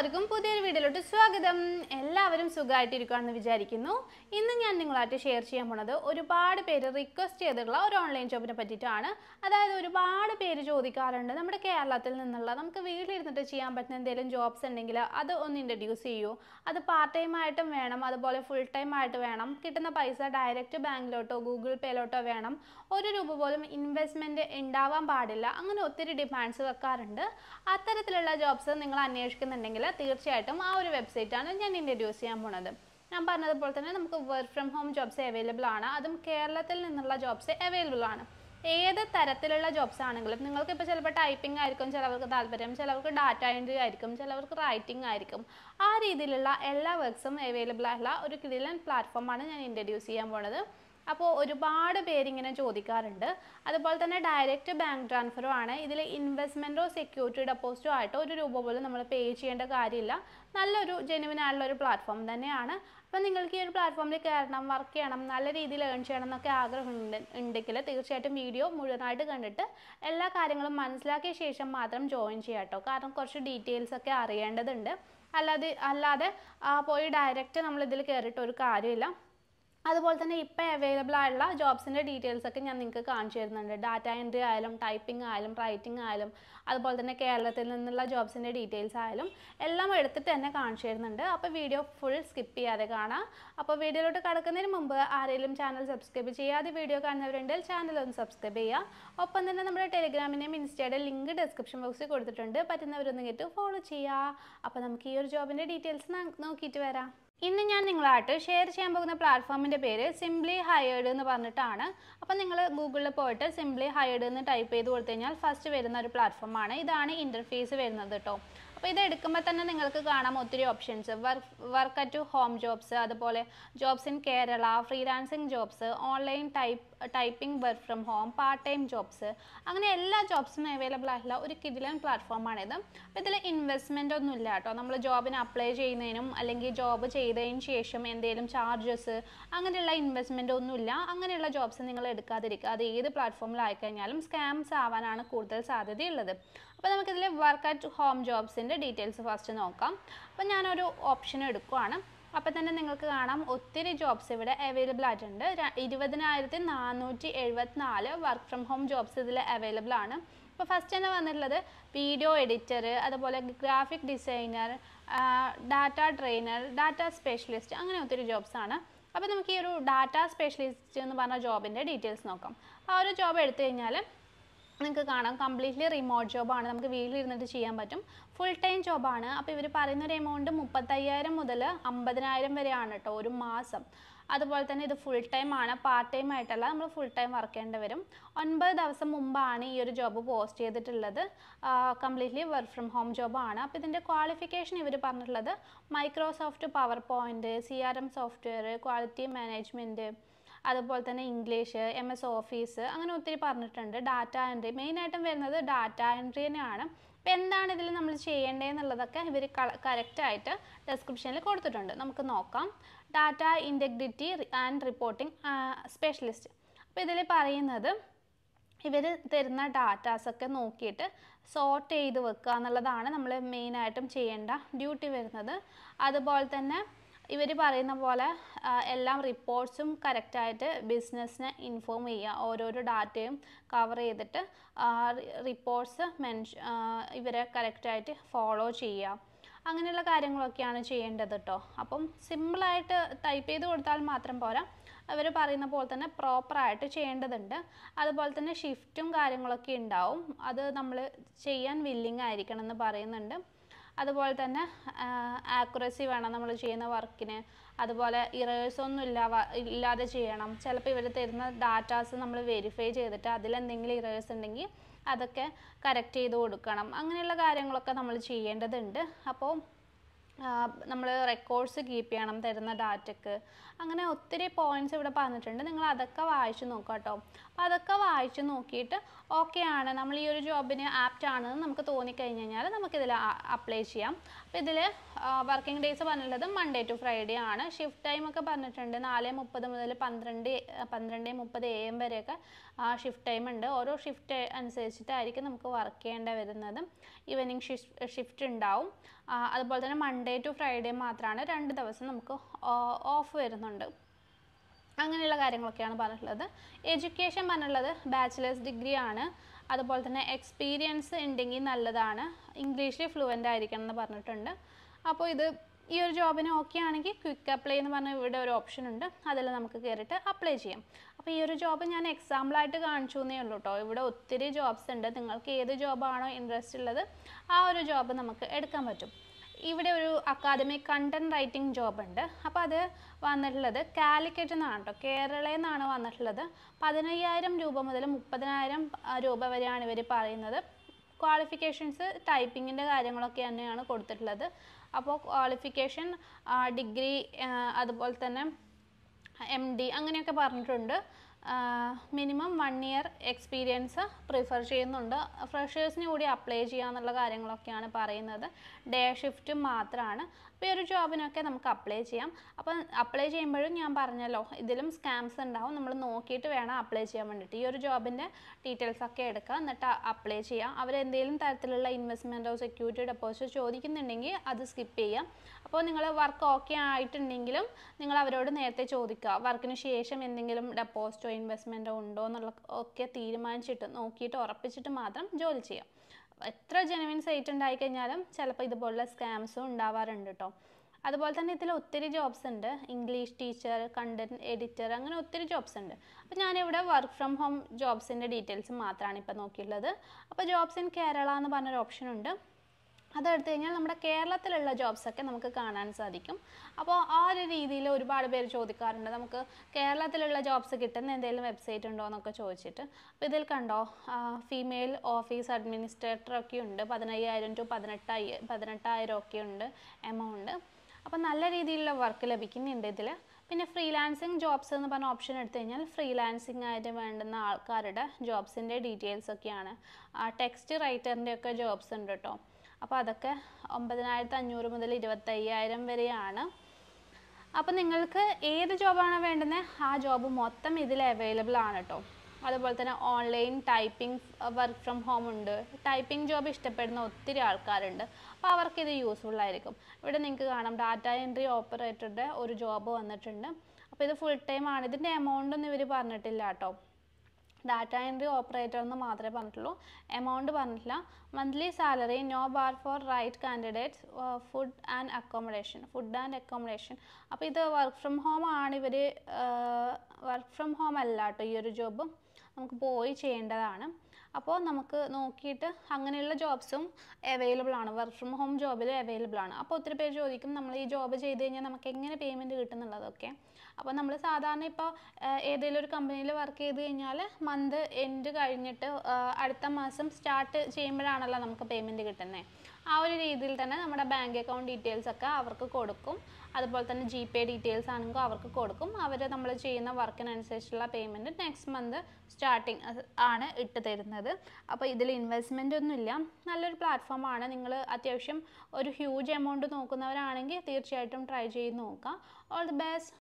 എല്ലാവർക്കും പുതിയൊരു വീഡിയോയിലോട്ട് സ്വാഗതം എല്ലാവരും സുഖമായിട്ടിരിക്കുകയാണെന്ന് വിചാരിക്കുന്നു ഇന്ന് ഞാൻ നിങ്ങളായിട്ട് ഷെയർ ചെയ്യാൻ പോണത് ഒരുപാട് പേര് റിക്വസ്റ്റ് ചെയ്തിട്ടുള്ള ഒരു ഓൺലൈൻ ജോബിനെ പറ്റിയിട്ടാണ് അതായത് ഒരുപാട് പേര് ചോദിക്കാറുണ്ട് നമ്മുടെ കേരളത്തിൽ നിന്നുള്ള നമുക്ക് വീട്ടിലിരുന്നിട്ട് ചെയ്യാൻ പറ്റുന്ന എന്തെങ്കിലും ജോബ്സ് ഉണ്ടെങ്കിൽ അത് ഒന്ന് ഇൻട്രഡ്യൂസ് ചെയ്യൂ അത് പാർട്ട് ടൈം ആയിട്ടും വേണം അതുപോലെ ഫുൾ ടൈം ആയിട്ട് വേണം കിട്ടുന്ന പൈസ ഡയറക്റ്റ് ബാങ്കിലോട്ടോ ഗൂഗിൾ പേയിലോട്ടോ വേണം ഒരു രൂപ പോലും ഇൻവെസ്റ്റ്മെൻറ്റ് ഉണ്ടാവാൻ പാടില്ല അങ്ങനെ ഒത്തിരി ഡിമാൻഡ്സ് വെക്കാറുണ്ട് അത്തരത്തിലുള്ള ജോബ്സ് നിങ്ങൾ അന്വേഷിക്കുന്നുണ്ടെങ്കിൽ തീർച്ചയായിട്ടും ആ ഒരു വെബ്സൈറ്റാണ് ഞാൻ ഇൻട്രൊഡ്യൂസ് ചെയ്യാൻ പോണത് ഞാൻ പറഞ്ഞതുപോലെ തന്നെ നമുക്ക് work from home jobs available ആണ് അതും കേരളത്തിൽ നിന്നുള്ള ജോബ്സ് അവൈലബിൾ ആണ് ഏത് തരത്തിലുള്ള ജോബ്സ് ആണെങ്കിലും നിങ്ങൾക്ക് ഇപ്പോൾ ചിലപ്പോൾ ടൈപ്പിംഗ് ആയിരിക്കും ചിലവർക്ക് താല്പര്യം ചിലവർക്ക് ഡാറ്റ എൻട്രി ആയിരിക്കും ചിലവർക്ക് റൈറ്റിംഗ് ആയിരിക്കും ആ രീതിയിലുള്ള എല്ലാ വർക്ക്സും അവൈലബിൾ ആയിട്ടുള്ള ഒരു കിടിലൻ പ്ലാറ്റ്ഫോമാണ് ഞാൻ ഇൻട്രൊഡ്യൂസ് ചെയ്യാൻ പോണത് അപ്പോൾ ഒരുപാട് പേരിങ്ങനെ ചോദിക്കാറുണ്ട് അതുപോലെ തന്നെ ഡയറക്റ്റ് ബാങ്ക് ട്രാൻസ്ഫറും ആണ് ഇതിൽ ഇൻവെസ്റ്റ്മെൻറ്റോ സെക്യൂരിറ്റി ഡെപ്പോസിറ്റോ ആയിട്ടോ ഒരു രൂപ പോലും നമ്മൾ പേ ചെയ്യേണ്ട കാര്യമില്ല നല്ലൊരു ജെനുവിൻ ആയിട്ടുള്ള ഒരു പ്ലാറ്റ്ഫോം തന്നെയാണ് അപ്പോൾ നിങ്ങൾക്ക് ഈ ഒരു പ്ലാറ്റ്ഫോമിൽ കയറണം വർക്ക് ചെയ്യണം നല്ല രീതിയിൽ ഏൺ ചെയ്യണം എന്നൊക്കെ ആഗ്രഹം ഉണ്ടെങ്കിൽ തീർച്ചയായിട്ടും വീഡിയോ മുഴുവനായിട്ട് കണ്ടിട്ട് എല്ലാ കാര്യങ്ങളും മനസ്സിലാക്കിയ ശേഷം മാത്രം ജോയിൻ ചെയ്യാട്ടോ കാരണം കുറച്ച് ഡീറ്റെയിൽസ് ഒക്കെ അറിയേണ്ടതുണ്ട് അല്ലാതെ അല്ലാതെ പോയി ഡയറക്റ്റ് നമ്മൾ ഇതിൽ കയറിയിട്ട് ഒരു കാര്യമില്ല അതുപോലെ തന്നെ ഇപ്പോൾ അവൈലബിൾ ആയുള്ള ജോബ്സിൻ്റെ ഡീറ്റെയിൽസ് ഒക്കെ ഞാൻ നിങ്ങൾക്ക് കാണിച്ചു തരുന്നുണ്ട് ഡാറ്റ എൻട്രി ആയാലും ടൈപ്പിംഗ് ആയാലും റൈറ്റിംഗ് ആയാലും അതുപോലെ തന്നെ കേരളത്തിൽ നിന്നുള്ള ജോബ്സിൻ്റെ ഡീറ്റെയിൽസ് ആയാലും എല്ലാം എടുത്തിട്ട് തന്നെ കാണിച്ചു തരുന്നുണ്ട് അപ്പോൾ വീഡിയോ ഫുൾ സ്കിപ്പ് ചെയ്യാതെ കാണാം അപ്പോൾ വീഡിയോയിലോട്ട് കടക്കുന്നതിന് മുമ്പ് ആരെങ്കിലും ചാനൽ സബ്സ്ക്രൈബ് ചെയ്യാതെ വീഡിയോ കാണുന്നവരുണ്ടെങ്കിൽ ചാനൽ ഒന്ന് സബ്സ്ക്രൈബ് ചെയ്യുക ഒപ്പം തന്നെ നമ്മുടെ ടെലിഗ്രാമിൻ്റെയും ഇൻസ്റ്റയുടെ ലിങ്ക് ഡിസ്ക്രിപ്ഷൻ ബോക്സിൽ കൊടുത്തിട്ടുണ്ട് പറ്റുന്നവരൊന്നും കേട്ട് ഫോളോ ചെയ്യുക അപ്പോൾ നമുക്ക് ഈ ഒരു ജോബിൻ്റെ ഡീറ്റെയിൽസ് നോക്കിയിട്ട് വരാം ഇന്ന് ഞാൻ നിങ്ങളായിട്ട് ഷെയർ ചെയ്യാൻ പോകുന്ന പ്ലാറ്റ്ഫോമിൻ്റെ പേര് സിംപ്ലി ഹയേഡ് എന്ന് പറഞ്ഞിട്ടാണ് അപ്പോൾ നിങ്ങൾ ഗൂഗിളിൽ പോയിട്ട് സിംപ്ലി ഹയേഡ് എന്ന് ടൈപ്പ് ചെയ്ത് കൊടുത്തു കഴിഞ്ഞാൽ ഫസ്റ്റ് വരുന്ന ഒരു പ്ലാറ്റ്ഫോമാണ് ഇതാണ് ഇൻ്റർഫേസ് വരുന്നത് കേട്ടോ അപ്പോൾ ഇത് എടുക്കുമ്പോൾ തന്നെ നിങ്ങൾക്ക് കാണാം ഒത്തിരി options work work at home jobs അതുപോലെ jobs in Kerala freelancing jobs online type typing work from home part time jobs അങ്ങനെ എല്ലാ ജോബ്സും അവൈലബിൾ ആയിട്ടുള്ള ഒരു കിഡിലൻ പ്ലാറ്റ്ഫോമാണിത് അപ്പോൾ ഇതിൽ ഇൻവെസ്റ്റ്മെൻ്റ് ഒന്നും ഇല്ല കേട്ടോ നമ്മൾ ജോബിന് അപ്ലൈ ചെയ്യുന്നതിനും അല്ലെങ്കിൽ ജോബ് ചെയ്തതിന് ശേഷം എന്തെങ്കിലും ചാർജസ് അങ്ങനെയുള്ള ഇൻവെസ്റ്റ്മെൻ്റ് ഒന്നുമില്ല അങ്ങനെയുള്ള ജോബ്സ് നിങ്ങൾ എടുക്കാതിരിക്കുക അത് ഏത് പ്ലാറ്റ്ഫോമിൽ കഴിഞ്ഞാലും സ്കാംസ് ആവാനാണ് കൂടുതൽ സാധ്യതയുള്ളത് അപ്പോൾ നമുക്കിതിൽ വർക്ക് അറ്റ് ഹോം ജോബ്സിൻ്റെ ഡീറ്റെയിൽസ് ഫസ്റ്റ് നോക്കാം അപ്പോൾ ഞാനൊരു ഓപ്ഷൻ എടുക്കുവാണ് അപ്പോൾ തന്നെ നിങ്ങൾക്ക് കാണാം ഒത്തിരി ജോബ്സ് ഇവിടെ അവൈലബിൾ ആയിട്ടുണ്ട് ഇരുപതിനായിരത്തി നാനൂറ്റി എഴുപത്തിനാല് വർക്ക് ഫ്രം ഹോം ജോബ്സ് ഇതിൽ അവൈലബിൾ ആണ് ഇപ്പോൾ ഫസ്റ്റ് തന്നെ വന്നിട്ടുള്ളത് വീഡിയോ എഡിറ്റർ അതുപോലെ graphic designer data trainer data specialist അങ്ങനെ ഒത്തിരി ജോബ്സ് ആണ് അപ്പോൾ നമുക്ക് ഈ ഒരു ഡാറ്റ സ്പെഷ്യലിസ്റ്റ് എന്ന് പറഞ്ഞ ജോബിൻ്റെ ഡീറ്റെയിൽസ് നോക്കാം ആ ഒരു ജോബ് എടുത്തു കഴിഞ്ഞാൽ നിങ്ങൾക്ക് കാണാം കംപ്ലീറ്റ്ലി റിമോട്ട് ജോബാണ് നമുക്ക് വീട്ടിലിരുന്നിട്ട് ചെയ്യാൻ പറ്റും ഫുൾ ടൈം ജോബാണ് അപ്പോൾ ഇവർ പറയുന്ന ഒരു എമൗണ്ട് മുപ്പത്തയ്യായിരം മുതൽ അമ്പതിനായിരം വരെയാണ് കേട്ടോ ഒരു മാസം അതുപോലെ തന്നെ ഇത് ഫുൾ ടൈം ആണ് പാർട്ട് ടൈം ആയിട്ടല്ല നമ്മൾ ഫുൾ ടൈം വർക്ക് ചെയ്യേണ്ടി വരും ഒൻപത് ദിവസം മുമ്പാണ് ഈ ഒരു ജോബ് പോസ്റ്റ് ചെയ്തിട്ടുള്ളത് കംപ്ലീറ്റ്ലി വർക്ക് ഫ്രം ഹോം ജോബാണ് അപ്പോൾ ഇതിൻ്റെ ക്വാളിഫിക്കേഷൻ ഇവർ പറഞ്ഞിട്ടുള്ളത് Microsoft PowerPoint C R M software quality management അതുപോലെ തന്നെ ഇംഗ്ലീഷ് എം എസ് ഓഫീസ് അങ്ങനെ ഒത്തിരി പറഞ്ഞിട്ടുണ്ട് ഡാറ്റ എൻട്രി മെയിനായിട്ടും വരുന്നത് ഡാറ്റ എൻട്രി തന്നെയാണ് അപ്പോൾ എന്താണ് ഇതിൽ നമ്മൾ ചെയ്യേണ്ടതെന്നുള്ളതൊക്കെ ഇവർ കറക്റ്റായിട്ട് ഡെസ്ക്രിപ്ഷനിൽ കൊടുത്തിട്ടുണ്ട് നമുക്ക് നോക്കാം data integrity and reporting specialist അപ്പോൾ ഇതിൽ പറയുന്നത് ഇവർ തരുന്ന ഡാറ്റാസൊക്കെ നോക്കിയിട്ട് സോർട്ട് ചെയ്ത് വെക്കുക എന്നുള്ളതാണ് നമ്മൾ മെയിനായിട്ടും ചെയ്യേണ്ട ഡ്യൂട്ടി വരുന്നത് അതുപോലെ തന്നെ ഇവർ പറയുന്ന പോലെ എല്ലാം റിപ്പോർട്ട്സും കറക്റ്റായിട്ട് ബിസിനസ്സിനെ ഇൻഫോം ചെയ്യുക ഓരോരോ ഡാറ്റയും കവർ ചെയ്തിട്ട് റിപ്പോർട്ട്സ് മെൻഷ ഇവരെ കറക്റ്റായിട്ട് ഫോളോ ചെയ്യുക അങ്ങനെയുള്ള കാര്യങ്ങളൊക്കെയാണ് ചെയ്യേണ്ടത് കേട്ടോ അപ്പം സിമ്പിളായിട്ട് ടൈപ്പ് ചെയ്ത് കൊടുത്താൽ മാത്രം പോരാ അവർ പറയുന്ന പോലെ തന്നെ പ്രോപ്പറായിട്ട് ചെയ്യേണ്ടതുണ്ട് അതുപോലെ തന്നെ ഷിഫ്റ്റും കാര്യങ്ങളൊക്കെ ഉണ്ടാവും അത് നമ്മൾ ചെയ്യാൻ വില്ലിംഗ് ആയിരിക്കണം എന്ന് പറയുന്നുണ്ട് അതുപോലെ തന്നെ ആക്കുറസി വേണം നമ്മൾ ചെയ്യുന്ന വർക്കിന് അതുപോലെ ഇറേഴ്സൊന്നും ഇല്ല ഇല്ലാതെ ചെയ്യണം ചിലപ്പോൾ ഇവർ തരുന്ന ഡാറ്റാസ് നമ്മൾ വെരിഫൈ ചെയ്തിട്ട് അതിലെന്തെങ്കിലും ഇറേഴ്സ് ഉണ്ടെങ്കിൽ അതൊക്കെ കറക്റ്റ് ചെയ്ത് കൊടുക്കണം അങ്ങനെയുള്ള കാര്യങ്ങളൊക്കെ നമ്മൾ ചെയ്യേണ്ടതുണ്ട് അപ്പോൾ നമ്മൾ റെക്കോർഡ്സ് കീപ്പ് ചെയ്യണം തരുന്ന ഡാറ്റക്ക് അങ്ങനെ ഒത്തിരി പോയിന്റ്സ് ഇവിടെ പറഞ്ഞിട്ടുണ്ട് നിങ്ങൾ അതൊക്കെ വായിച്ചു നോക്കുക കേട്ടോ അപ്പോൾ അതൊക്കെ വായിച്ചു നോക്കിയിട്ട് ഓക്കെ ആണ് നമ്മൾ ഈ ഒരു ജോബിന് ആപ്റ്റ് ആണെന്ന് നമുക്ക് തോന്നിക്കഴിഞ്ഞ് കഴിഞ്ഞാൽ നമുക്കിതിൽ അപ്ലൈ ചെയ്യാം അപ്പോൾ ഇതിൽ വർക്കിംഗ് ഡേയ്സ് പറഞ്ഞുള്ളത് മൺഡേ ടു ഫ്രൈഡേ ആണ് ഷിഫ്റ്റ് ടൈം ഒക്കെ പറഞ്ഞിട്ടുണ്ട് നാല് മുപ്പത് മുതൽ പന്ത്രണ്ട് പന്ത്രണ്ട് മുപ്പത് എ എം വരെയൊക്കെ ഷിഫ്റ്റ് ടൈം ഉണ്ട് ഓരോ ഷിഫ്റ്റ് അനുസരിച്ചിട്ടായിരിക്കും നമുക്ക് വർക്ക് ചെയ്യേണ്ടി വരുന്നത് ഈവനിങ് ഷിഫ്റ്റ് ഉണ്ടാവും അതുപോലെ തന്നെ മൺഡേ ടു ഫ്രൈഡേ മാത്രമാണ് രണ്ട് ദിവസം നമുക്ക് ഓഫ് വരുന്നുണ്ട് അങ്ങനെയുള്ള കാര്യങ്ങളൊക്കെയാണ് പറഞ്ഞിട്ടുള്ളത് എഡ്യൂക്കേഷൻ പറഞ്ഞുള്ളത് ബാച്ചിലേഴ്സ് ഡിഗ്രിയാണ് അതുപോലെ തന്നെ എക്സ്പീരിയൻസ് ഉണ്ടെങ്കിൽ നല്ലതാണ് ഇംഗ്ലീഷിൽ ഫ്ലുവൻ്റ് ആയിരിക്കണം എന്ന് പറഞ്ഞിട്ടുണ്ട് അപ്പോൾ ഇത് ഈ ഒരു ജോബിന് ഓക്കെ ആണെങ്കിൽ ക്വിക്ക് അപ്ലൈ എന്ന് പറഞ്ഞ ഇവിടെ ഒരു ഓപ്ഷൻ ഉണ്ട് അതിൽ നമുക്ക് കയറിയിട്ട് അപ്ലൈ ചെയ്യാം അപ്പോൾ ഈ ഒരു ജോബ് ഞാൻ എക്സാമ്പിളായിട്ട് കാണിച്ചു എന്നേ ഉള്ളൂ കേട്ടോ ഇവിടെ ഒത്തിരി ജോബ്സ് ഉണ്ട് നിങ്ങൾക്ക് ഏത് ജോബാണോ ഇൻട്രസ്റ്റ് ഉള്ളത് ആ ഒരു ജോബ് നമുക്ക് എടുക്കാൻ പറ്റും ഇവിടെ ഒരു അക്കാദമിക് കണ്ടന്റ് റൈറ്റിംഗ് ജോബ് ഉണ്ട് അപ്പോൾ അത് വന്നിട്ടുള്ളത് കാലിക്കറ്റ് നിന്നാണ് കേട്ടോ കേരളയിൽ നിന്നാണ് വന്നിട്ടുള്ളത് പതിനയ്യായിരം രൂപ മുതൽ മുപ്പതിനായിരം രൂപ വരെയാണ് ഇവർ പറയുന്നത് ക്വാളിഫിക്കേഷൻസ് ടൈപ്പിങ്ങിൻ്റെ കാര്യങ്ങളൊക്കെ തന്നെയാണ് കൊടുത്തിട്ടുള്ളത് അപ്പോൾ ക്വാളിഫിക്കേഷൻ ഡിഗ്രി അതുപോലെ തന്നെ എം ഡി അങ്ങനെയൊക്കെ പറഞ്ഞിട്ടുണ്ട് minimum one year experience prefer ചെയ്യുന്നുണ്ട് ഫ്രഷേഴ്സിന് കൂടി അപ്ലൈ ചെയ്യാമെന്നുള്ള കാര്യങ്ങളൊക്കെയാണ് പറയുന്നത് ഡേ ഷിഫ്റ്റ് മാത്രമാണ് അപ്പോൾ ഈ ഒരു ജോബിനൊക്കെ നമുക്ക് അപ്ലൈ ചെയ്യാം അപ്പം അപ്ലൈ ചെയ്യുമ്പോഴും ഞാൻ പറഞ്ഞല്ലോ ഇതിലും സ്കാംസ് ഉണ്ടാവും നമ്മൾ നോക്കിയിട്ട് വേണം അപ്ലൈ ചെയ്യാൻ വേണ്ടിയിട്ട് ഈ ഒരു ജോബിൻ്റെ ഡീറ്റെയിൽസ് ഒക്കെ എടുക്കുക എന്നിട്ട് അപ്ലൈ ചെയ്യാം അവരെന്തെങ്കിലും തരത്തിലുള്ള ഇൻവെസ്റ്റ്മെൻറ്റോ സെക്യൂരിറ്റി ഡെപ്പോസിറ്റ് ചോദിക്കുന്നുണ്ടെങ്കിൽ അത് സ്കിപ്പ് ചെയ്യാം അപ്പോൾ നിങ്ങൾ വർക്ക് ഓക്കെ ആയിട്ടുണ്ടെങ്കിലും നിങ്ങൾ അവരോട് നേരത്തെ ചോദിക്കുക വർക്കിന് ശേഷം എന്തെങ്കിലും ഡെപ്പോസിറ്റോ റിസ്ക്കോ ഇൻവെസ്റ്റ്മെൻറ്റോ ഉണ്ടോ എന്നുള്ള ഒക്കെ തീരുമാനിച്ചിട്ട് നോക്കിയിട്ട് ഉറപ്പിച്ചിട്ട് മാത്രം ജോലി ചെയ്യാം എത്ര ജെനുവിൻ സൈറ്റ് ഉണ്ടായി കഴിഞ്ഞാലും ചിലപ്പോൾ ഇതുപോലുള്ള സ്കാംസും ഉണ്ടാവാറുണ്ട് കേട്ടോ അതുപോലെ തന്നെ ഇതിൽ ഒത്തിരി ജോബ്സ് ഉണ്ട് ഇംഗ്ലീഷ് ടീച്ചർ കണ്ടന്റ് എഡിറ്റർ അങ്ങനെ ഒത്തിരി ജോബ്സ് ഉണ്ട് അപ്പോൾ ഞാനിവിടെ വർക്ക് ഫ്രം ഹോം ജോബ്സിൻ്റെ ഡീറ്റെയിൽസ് മാത്രമാണ് ഇപ്പോൾ നോക്കിയിട്ടുള്ളത് അപ്പോൾ ജോബ്സ് ഇൻ കേരള എന്ന് പറഞ്ഞൊരു ഓപ്ഷൻ ഉണ്ട് അതെടുത്തു കഴിഞ്ഞാൽ നമ്മുടെ കേരളത്തിലുള്ള ജോബ്സൊക്കെ നമുക്ക് കാണാൻ സാധിക്കും അപ്പോൾ ആ ഒരു രീതിയിൽ ഒരുപാട് പേര് ചോദിക്കാറുണ്ട് നമുക്ക് കേരളത്തിലുള്ള ജോബ്സ് കിട്ടുന്ന എന്തെങ്കിലും വെബ്സൈറ്റ് ഉണ്ടോ എന്നൊക്കെ ചോദിച്ചിട്ട് അപ്പോൾ ഇതിൽ കണ്ടോ ഫീമെയിൽ ഓഫീസ് അഡ്മിനിസ്ട്രേറ്റർ ഒക്കെ ഉണ്ട് പതിനയ്യായിരം ടു പതിനെട്ടായി പതിനെട്ടായിരം ഒക്കെ ഉണ്ട് എമൗണ്ട് അപ്പോൾ നല്ല രീതിയിലുള്ള വർക്ക് ലഭിക്കുന്നുണ്ട് ഇതിൽ പിന്നെ ഫ്രീലാൻസിങ് ജോബ്സ് എന്ന് പറഞ്ഞ ഓപ്ഷൻ എടുത്തു കഴിഞ്ഞാൽ ഫ്രീലാൻസിങ് ആയിട്ട് വേണ്ടുന്ന ആൾക്കാരുടെ ജോബ്സിൻ്റെ ഡീറ്റെയിൽസ് ഒക്കെയാണ് ടെക്സ്റ്റ് റൈറ്ററിൻ്റെ ഒക്കെ ജോബ്സ് ഉണ്ട് കേട്ടോ അപ്പോൾ അതൊക്കെ ഒമ്പതിനായിരത്തി അഞ്ഞൂറ് മുതൽ ഇരുപത്തയ്യായിരം വരെയാണ് അപ്പോൾ നിങ്ങൾക്ക് ഏത് ജോബാണ് വേണ്ടുന്നത് ആ ജോബ് മൊത്തം ഇതിൽ അവൈലബിൾ ആണ് കേട്ടോ അതുപോലെ തന്നെ online typing work from home ഉണ്ട് ടൈപ്പിംഗ് ജോബ് ഇഷ്ടപ്പെടുന്ന ഒത്തിരി ആൾക്കാരുണ്ട് അപ്പോൾ അവർക്ക് ഇത് യൂസ്ഫുൾ ആയിരിക്കും ഇവിടെ നിങ്ങൾക്ക് കാണാം ഡാറ്റ എൻട്രി ഓപ്പറേറ്ററുടെ ഒരു ജോബ് വന്നിട്ടുണ്ട് അപ്പോൾ ഇത് ഫുൾ ടൈം ആണ് ഇതിൻ്റെ എമൗണ്ട് ഒന്നും ഇവർ പറഞ്ഞിട്ടില്ല കേട്ടോ ഡാറ്റ എൻട്രി ഓപ്പറേറ്റർ എന്ന് മാത്രമേ പറഞ്ഞിട്ടുള്ളൂ എമൗണ്ട് പറഞ്ഞിട്ടില്ല monthly salary no bar for right candidates food and accommodation food and accommodation അപ്പോൾ ഇത് വർക്ക് ഫ്രം ഹോം ആണ് ഇവർ വർക്ക് ഫ്രം ഹോം അല്ല കേട്ടോ ഈ ഒരു ജോബ് നമുക്ക് പോയി ചെയ്യേണ്ടതാണ് അപ്പോൾ നമുക്ക് നോക്കിയിട്ട് അങ്ങനെയുള്ള ജോബ്സും അവൈലബിൾ ആണ് വർക്ക് ഫ്രം ഹോം ജോബിൽ അവൈലബിൾ ആണ് അപ്പോൾ ഒത്തിരി പേര് ചോദിക്കും നമ്മൾ ഈ ജോബ് ചെയ്ത് കഴിഞ്ഞാൽ നമുക്ക് എങ്ങനെ പേയ്മെൻറ്റ് കിട്ടുന്നുള്ളതൊക്കെ അപ്പോൾ നമ്മൾ സാധാരണ ഇപ്പോൾ ഏതെങ്കിലും ഒരു കമ്പനിയിൽ വർക്ക് ചെയ്ത് കഴിഞ്ഞാൽ മന്ത് എൻഡ് കഴിഞ്ഞിട്ട് അടുത്ത മാസം സ്റ്റാർട്ട് ചെയ്യുമ്പോഴാണല്ലോ നമുക്ക് പേയ്മെൻറ്റ് കിട്ടുന്നത് ആ ഒരു രീതിയിൽ തന്നെ നമ്മുടെ ബാങ്ക് അക്കൗണ്ട് ഡീറ്റെയിൽസ് ഒക്കെ അവർക്ക് കൊടുക്കും അതുപോലെ തന്നെ ജി പേ ഡീറ്റെയിൽസ് ആണെങ്കിൽ അവർക്ക് കൊടുക്കും അവർ നമ്മൾ ചെയ്യുന്ന വർക്കിനനുസരിച്ചുള്ള പേയ്മെൻറ്റ് നെക്സ്റ്റ് മന്ത് സ്റ്റാർട്ടിങ് ആണ് ഇട്ട് തരുന്നത് അപ്പോൾ ഇതിൽ ഇൻവെസ്റ്റ്മെൻ്റ് ഒന്നുമില്ല നല്ലൊരു പ്ലാറ്റ്ഫോമാണ് നിങ്ങൾ അത്യാവശ്യം ഒരു ഹ്യൂജ് എമൗണ്ട് നോക്കുന്നവരാണെങ്കിൽ തീർച്ചയായിട്ടും ട്രൈ ചെയ്ത് നോക്കാം ഓൾ ദി ബെസ്റ്റ്